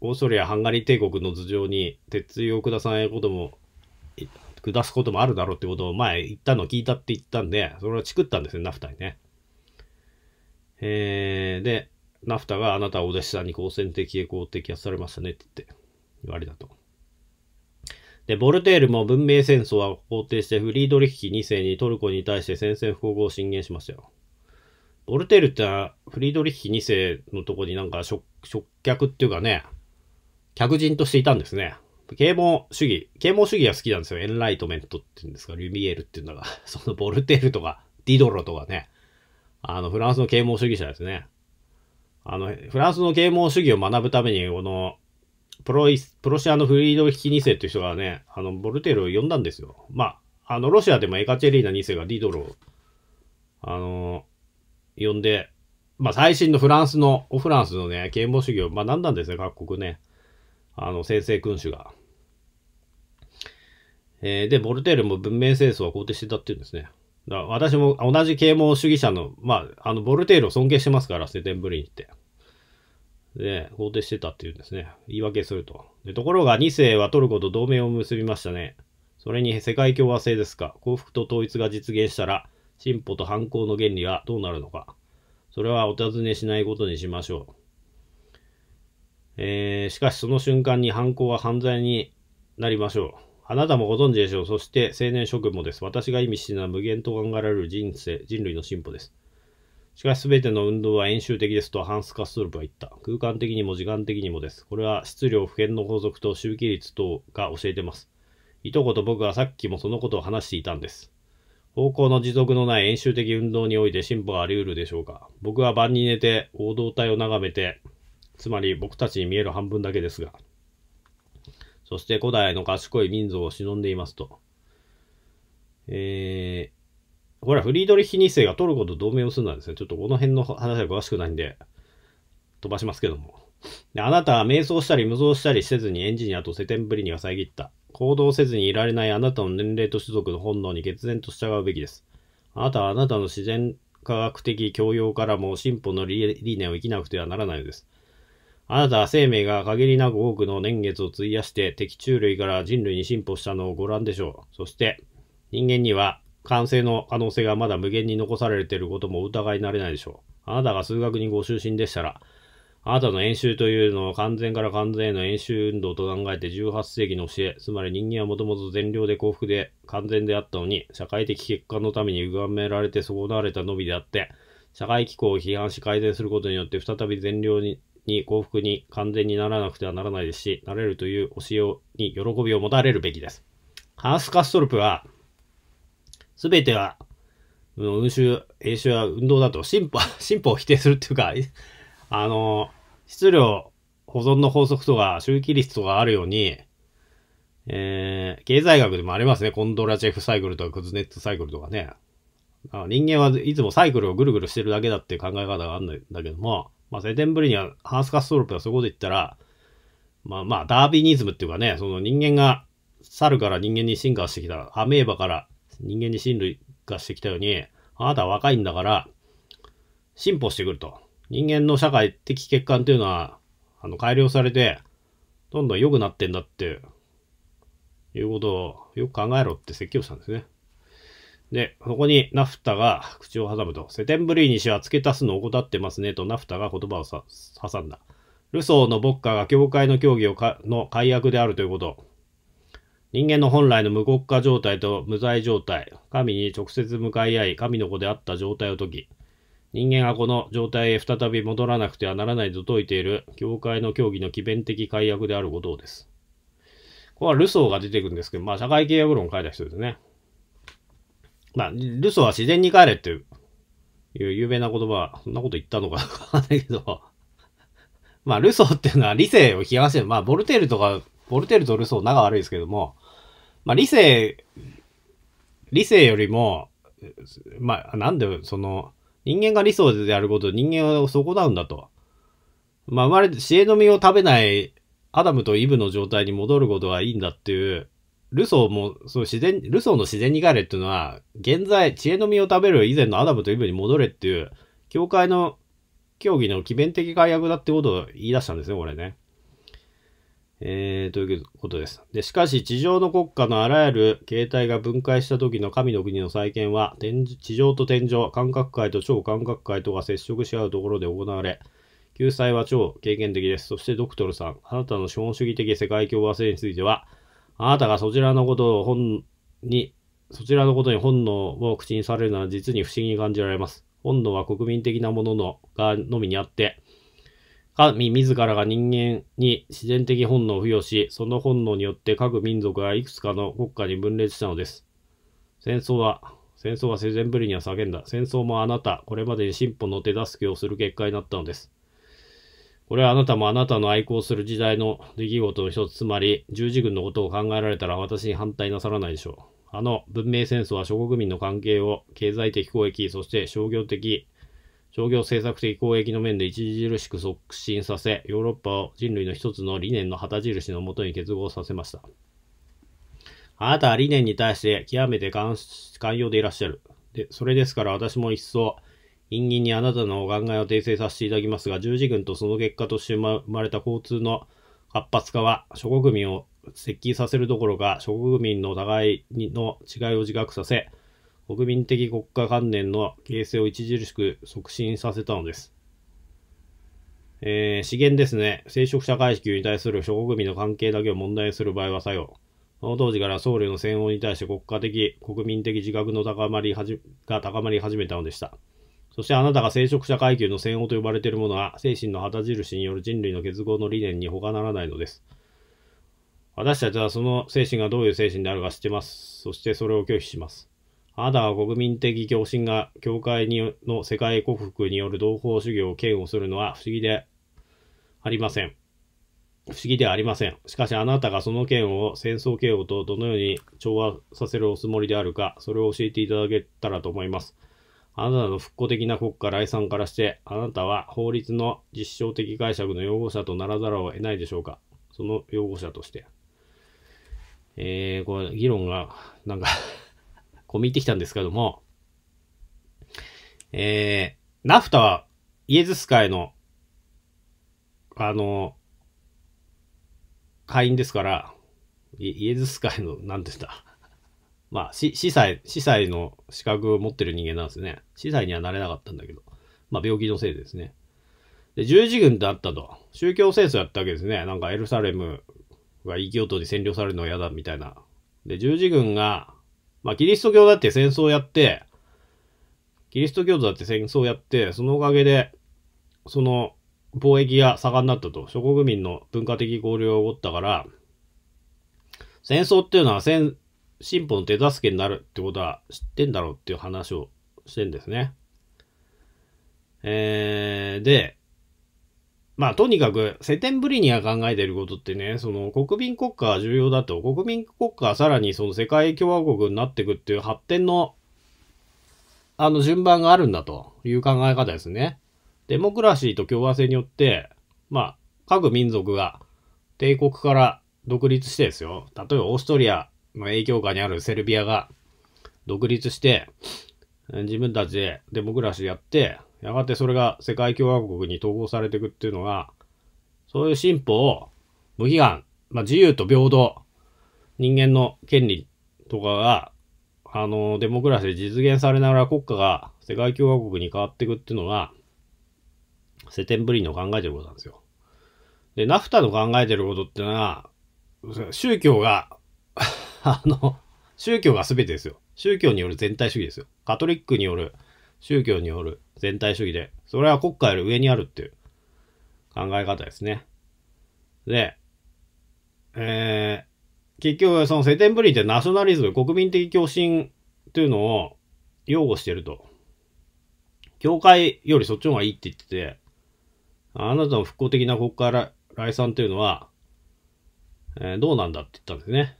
オーストリア・ハンガリー帝国の頭上に鉄槌を下さないことも、下すこともあるだろうってことを前言ったの聞いたって言ったんで、それをチクったんですよ、ナフタにね。えー、で、ナフタがあなたはお弟子さんに好戦的へこう摘発されましたねって言って言われたと。で、ボルテールも文明戦争は肯定してフリードリッヒ2世にトルコに対して宣戦布告を進言しましたよ。ボルテールってフリードリッヒ2世のとこになんか食客っていうかね、客人としていたんですね。啓蒙主義。啓蒙主義が好きなんですよ。エンライトメントっていうんですか、リュミエルっていうのが。[laughs] そのボルテールとか、ディドロとかね。あの、フランスの啓蒙主義者ですね。あの、フランスの啓蒙主義を学ぶために、この、プロイス、プロシアのフリードリヒ2世という人がね、あの、ボルテールを呼んだんですよ。まあ、あの、ロシアでもエカチェリーナ2世がディドロを、あの、呼んで、まあ、最新のフランスの、オフランスのね、啓蒙主義をまなんだんですよ、各国ね。あの、先制君主が。えー、で、ボルテールも文明戦争は肯定してたっていうんですね。だ私も同じ啓蒙主義者の、まあ、あの、ボルテールを尊敬してますから、セテンブリンって。ね、肯定してたっていうんですね。言い訳すると。でところが2世はトルコと同盟を結びましたね。それに世界共和制ですか、幸福と統一が実現したら、進歩と反抗の原理はどうなるのか。それはお尋ねしないことにしましょう。えー、しかしその瞬間に犯行は犯罪になりましょう。あなたもご存知でしょう。そして青年諸君もです。私が意味しているのは無限と考えられる人生、人類の進歩です。しかし全ての運動は演習的ですとハンス・カストルプは言った。空間的にも時間的にもです。これは質量不変の法則と周期率等が教えてます。いとこと僕はさっきもそのことを話していたんです。方向の持続のない演習的運動において進歩があり得るでしょうか僕は晩に寝て、王道体を眺めて、つまり僕たちに見える半分だけですが、そして古代の賢い民族を忍んでいますと。えーほら、フリードリヒ2世がトルコと同盟をするだんですね、ちょっとこの辺の話は詳しくないんで、飛ばしますけども。であなたは瞑想したり無造したりせずにエンジニアと世間ぶりには遮った。行動せずにいられないあなたの年齢と種族の本能に決然と従うべきです。あなたはあなたの自然科学的教養からも進歩の理念を生きなくてはならないのです。あなたは生命が限りなく多くの年月を費やして敵中類から人類に進歩したのをご覧でしょう。そして人間には完成の可能性がまだ無限に残されていることも疑いになれないでしょう。あなたが数学にご就寝でしたら、あなたの演習というのを完全から完全への演習運動と考えて18世紀の教え、つまり人間はもともと善良で幸福で完全であったのに、社会的結果のために歪められて損なわれたのみであって、社会機構を批判し改善することによって再び善良に幸福に完全にならなくてはならないですし、なれるという教えに喜びを持たれるべきです。ハース・カストルプは、すべては、運州、演習は運動だと進歩、[laughs] 進歩を否定するっていうか、[laughs] あの、質量保存の法則とか、周期率とかあるように、えー、経済学でもありますね。コンドラチェフサイクルとかクズネットサイクルとかね。あ人間はいつもサイクルをぐるぐるしてるだけだっていう考え方があるんだけども、まあ、セテンブリにはハース・カストロップがそこで言ったら、まあまあ、ダービニズムっていうかね、その人間が猿から人間に進化してきたアメーバから人間に進類がしてきたように、あなたは若いんだから、進歩してくると。人間の社会的欠陥というのは、あの、改良されて、どんどん良くなってんだって、いうことをよく考えろって説教したんですね。で、そこにナフタが口を挟むと、セテンブリーにしは付け足すのを怠ってますねとナフタが言葉を挟んだ。ルソーの牧歌が教会の教義をの解約であるということ、人間の本来の無国家状態と無罪状態、神に直接向かい合い、神の子であった状態を解き、人間がこの状態へ再び戻らなくてはならないと説いている、教会の教義の基弁的解約であることです。ここはルソーが出てくるんですけど、まあ、社会契約論を書いた人ですね。まあ、ルソーは自然に帰れっていう、いう有名な言葉、そんなこと言ったのかわかんないけど、まあ、ルソーっていうのは理性を冷やして、まあ、ボルテールとか、ボルテールとルソー仲悪いですけども、まあ、理性、理性よりも、まあ、なんで、その、人間が理想であること人間は損なうんだと。まあ、生まれて、知恵の実を食べないアダムとイブの状態に戻ることがいいんだっていう、ルソーも、その自然、ルソーの自然に帰れっていうのは、現在、知恵の実を食べる以前のアダムとイブに戻れっていう、教会の教義の基弁的解約だってことを言い出したんですね、これね。えー、ということです。で、しかし、地上の国家のあらゆる形態が分解した時の神の国の再建は、地上と天上、感覚界と超感覚界とが接触し合うところで行われ、救済は超経験的です。そして、ドクトルさん、あなたの資本主義的世界共和制については、あなたがそちらのことを本に、そちらのことに本能を口にされるのは実に不思議に感じられます。本能は国民的なもののがのみにあって、神自らが人間に自然的本能を付与し、その本能によって各民族がいくつかの国家に分裂したのです。戦争は、戦争は生前ぶりには叫んだ。戦争もあなた、これまでに進歩の手助けをする結果になったのです。これはあなたもあなたの愛好する時代の出来事の一つ、つまり十字軍のことを考えられたら私に反対なさらないでしょう。あの文明戦争は諸国民の関係を経済的攻撃、そして商業的商業政策的公益の面で著しく促進させ、ヨーロッパを人類の一つの理念の旗印のもとに結合させました。あなたは理念に対して極めて寛容でいらっしゃる。で、それですから私も一層、陰銀にあなたのお考えを訂正させていただきますが、十字軍とその結果として生まれた交通の活発化は、諸国民を接近させるどころか、諸国民の互いの違いを自覚させ、国民的国家観念の形成を著しく促進させたのです。えー、資源ですね。聖職者階級に対する諸国民の関係だけを問題にする場合は作用。その当時から僧侶の戦王に対して国家的、国民的自覚の高まりはじが高まり始めたのでした。そしてあなたが聖職者階級の戦王と呼ばれているものは、精神の旗印による人類の結合の理念に他ならないのです。私たちはその精神がどういう精神であるか知ってます。そしてそれを拒否します。あなたは国民的共振が教会にの世界克服による同胞主義を嫌悪するのは不思議でありません。不思議ではありません。しかしあなたがその件を戦争嫌悪とどのように調和させるおつもりであるか、それを教えていただけたらと思います。あなたの復古的な国家来産からして、あなたは法律の実証的解釈の擁護者とならざるを得ないでしょうか。その擁護者として。えー、これ、議論が、なんかこ入見てきたんですけども、えー、ナフタはイエズス会の、あの、会員ですから、イエズス会の、何でった。[laughs] まあ、司祭、司祭の資格を持ってる人間なんですね。司祭にはなれなかったんだけど。まあ、病気のせいですね。で、十字軍ってあったと。宗教戦争やったわけですね。なんかエルサレムが異教徒に占領されるのは嫌だみたいな。で、十字軍がまあ、キリスト教だって戦争やって、キリスト教徒だって戦争やって、そのおかげで、その、貿易が盛んになったと。諸国民の文化的交流が起こったから、戦争っていうのは戦、進歩の手助けになるってことは知ってんだろうっていう話をしてんですね。えー、で、まあとにかく、セテンブリニ考えていることってね、その国民国家は重要だと、国民国家はさらにその世界共和国になっていくっていう発展の、あの順番があるんだという考え方ですね。デモクラシーと共和制によって、まあ、各民族が帝国から独立してですよ。例えばオーストリアの影響下にあるセルビアが独立して、自分たちでデモクラシーやって、やがてそれが世界共和国に統合されていくっていうのが、そういう進歩を無批判、まあ、自由と平等、人間の権利とかが、あの、デモクラシーで実現されながら国家が世界共和国に変わっていくっていうのが、セテンブリンの考えてることなんですよ。で、ナフタの考えてることってのは、宗教があの、宗教が全てですよ。宗教による全体主義ですよ。カトリックによる宗教による全体主義で、それは国家より上にあるっていう考え方ですね。で、えー、結局、そのセテンブリーってナショナリズム、国民的共振というのを擁護してると。教会よりそっちの方がいいって言ってて、あなたの復興的な国家来産というのは、えー、どうなんだって言ったんですね。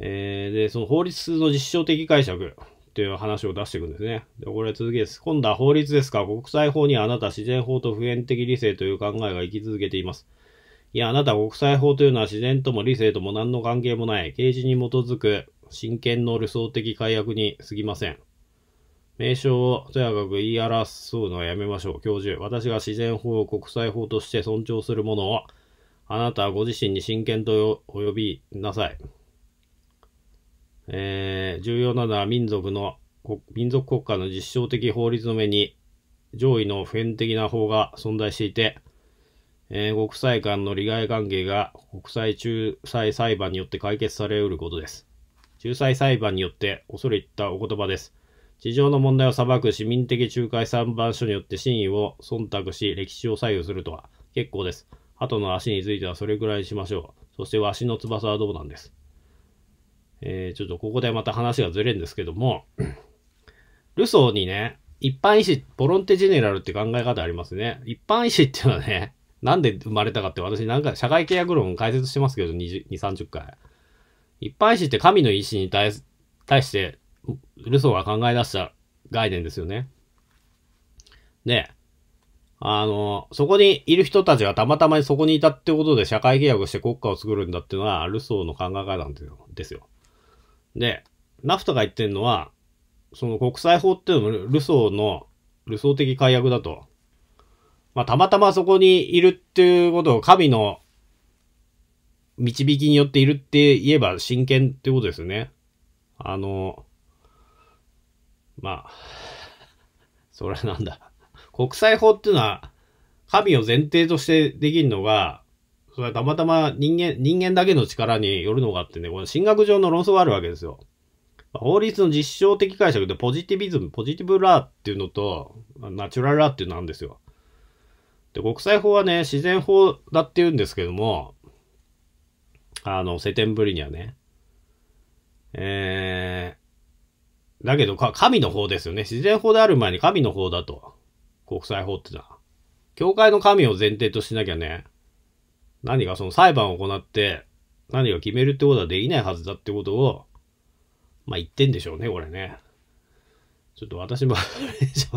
えー、で、その法律の実証的解釈。ていう話を出していくんですね。で、これ続きです。今度は法律ですか国際法にはあなた自然法と普遍的理性という考えが生き続けています。いや、あなた国際法というのは自然とも理性とも何の関係もない、刑事に基づく真剣の理想的解約に過ぎません。名称をとやかく言い争うのはやめましょう、教授。私が自然法を国際法として尊重するものを、あなたはご自身に真剣とお呼びなさい。えー、重要なのは民族の、民族国家の実証的法律の目に上位の普遍的な法が存在していて、えー、国際間の利害関係が国際仲裁裁判によって解決されうることです。仲裁裁判によって恐れ入ったお言葉です。地上の問題を裁く市民的仲介裁判所によって真意を忖度し歴史を左右するとは結構です。鳩の足についてはそれぐらいにしましょう。そしてわしの翼はどうなんです。えー、ちょっとここでまた話がずれるんですけども、ルソーにね、一般医師、ボロンテジェネラルって考え方ありますね。一般医師っていうのはね、なんで生まれたかって私なんか社会契約論解説してますけど、20、30回。一般医師って神の意志に対対して、ルソーが考え出した概念ですよね。で、あの、そこにいる人たちがたまたまにそこにいたってことで社会契約して国家を作るんだっていうのは、ルソーの考え方なんですよ。ですよで、ラフタが言ってるのは、その国際法っていうのもルソーの、ルソー的解約だと。まあ、たまたまそこにいるっていうことを神の導きによっているって言えば真剣ってことですね。あの、まあ、それはなんだ。国際法っていうのは、神を前提としてできるのが、それはたまたま人間、人間だけの力によるのがあってね、この進学上の論争があるわけですよ。法律の実証的解釈でポジティビズム、ポジティブラーっていうのと、ナチュラルラーっていうのなんですよ。で、国際法はね、自然法だって言うんですけども、あの、世天ぶりにはね。えー、だけどか、神の法ですよね。自然法である前に神の法だと。国際法ってのは。教会の神を前提としなきゃね、何がその裁判を行って、何が決めるってことはできないはずだってことを、まあ言ってんでしょうね、これね。ちょっと私も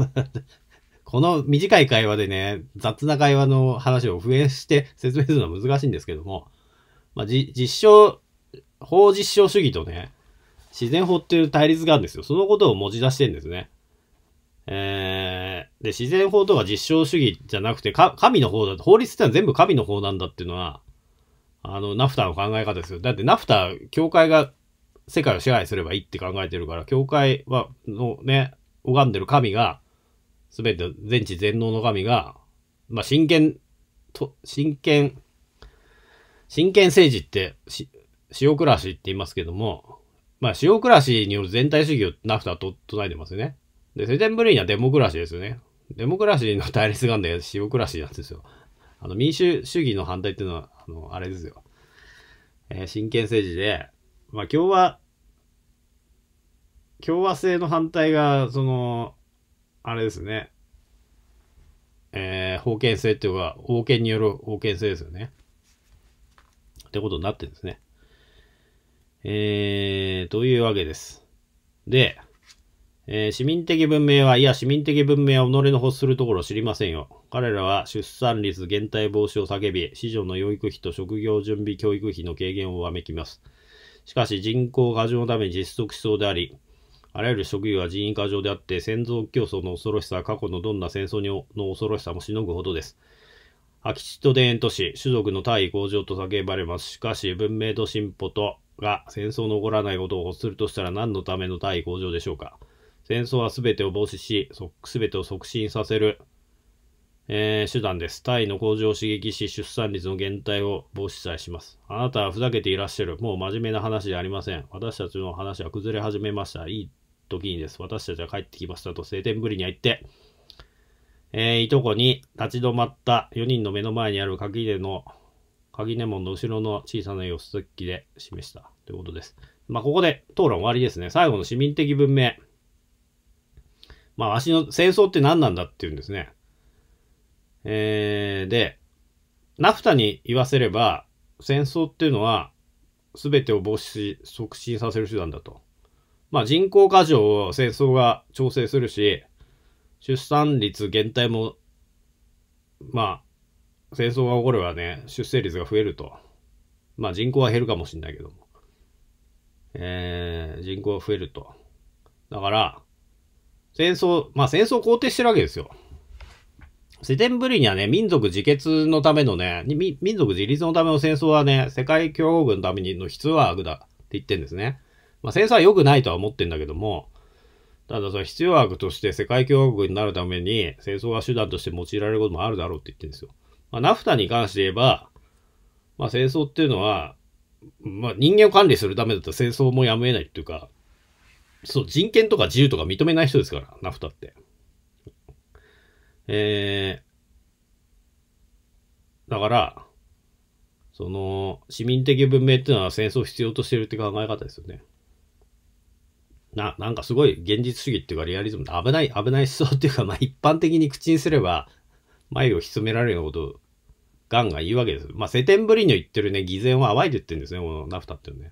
[laughs] この短い会話でね、雑な会話の話を増縁して説明するのは難しいんですけども、まあ、実証、法実証主義とね、自然法っていう対立があるんですよ。そのことを持ち出してんですね。えー、で、自然法とか実証主義じゃなくて、神の方だと、法律ってのは全部神の方なんだっていうのは、あの、ナフタの考え方ですよ。だってナフタ、教会が世界を支配すればいいって考えてるから、教会は、のね、拝んでる神が、すべて全知全能の神が、まあ、真剣、と、真剣、真剣政治って、し、塩暮らしって言いますけども、まあ、塩暮らしによる全体主義をナフタと、唱えてますよね。で、セテンブレインはデモクラシーですよね。デモクラシーの対立があるんで、シオクラシーなんですよ。あの、民主主義の反対っていうのは、あの、あれですよ。えー、真剣政治で、まあ、共和、共和制の反対が、その、あれですね。えー、封建制っていうか、王権による王権制ですよね。ってことになってるんですね。えー、というわけです。で、えー、市民的文明は、いや、市民的文明は己の欲するところを知りませんよ。彼らは出産率減退防止を叫び、市場の養育費と職業準備教育費の軽減をわめきます。しかし、人口過剰のために実測しそうであり、あらゆる職業は人員過剰であって、戦争競争の恐ろしさは過去のどんな戦争の恐ろしさもしのぐほどです。空き地と田園都市、種族の大位向上と叫ばれます。しかし、文明と進歩とが戦争の起こらないことを欲するとしたら何のための対位向上でしょうか。戦争は全てを防止し、全てを促進させる、えー、手段です。体の向上を刺激し、出産率の減退を防止さえします。あなたはふざけていらっしゃる。もう真面目な話じゃありません。私たちの話は崩れ始めました。いい時にです。私たちは帰ってきましたと晴天ぶりには言って、えー、いとこに立ち止まった4人の目の前にある鍵根の、鍵根門の後ろの小さな様子付きで示したということです。まあ、ここで討論終わりですね。最後の市民的文明。まあ、わしの戦争って何なんだって言うんですね。えー、で、ナフタに言わせれば、戦争っていうのは、すべてを防止、促進させる手段だと。まあ、人口過剰を戦争が調整するし、出産率減退も、まあ、戦争が起こればね、出生率が増えると。まあ、人口は減るかもしれないけども。えー、人口は増えると。だから、戦争、まあ戦争を肯定してるわけですよ。セテンブリにはね、民族自決のためのね、民族自立のための戦争はね、世界共和軍のためにの必要悪だって言ってんですね。まあ戦争は良くないとは思ってんだけども、ただその必要悪として世界共和国になるために戦争が手段として用いられることもあるだろうって言ってるんですよ。まあ、ナフタに関して言えば、まあ戦争っていうのは、まあ人間を管理するためだったら戦争もやむを得ないっていうか、そう、人権とか自由とか認めない人ですから、ナフタって。えー、だから、その、市民的文明っていうのは戦争を必要としてるって考え方ですよね。な、なんかすごい現実主義っていうかリアリズムって危ない、危ない思想っていうか、まあ一般的に口にすれば、眉を潜められるほど、ガンガン言うわけです。まあ、セテンブリニョ言ってるね、偽善をわいてってるんですね、このナフタっていうね。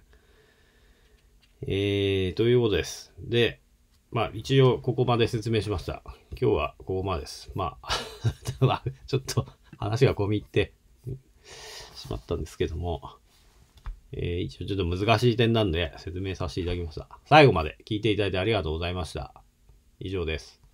えー、ということです。で、まあ一応ここまで説明しました。今日はここまでです。まあ [laughs] ちょっと話が込み入ってしまったんですけども、えー、一応ちょっと難しい点なんで説明させていただきました。最後まで聞いていただいてありがとうございました。以上です。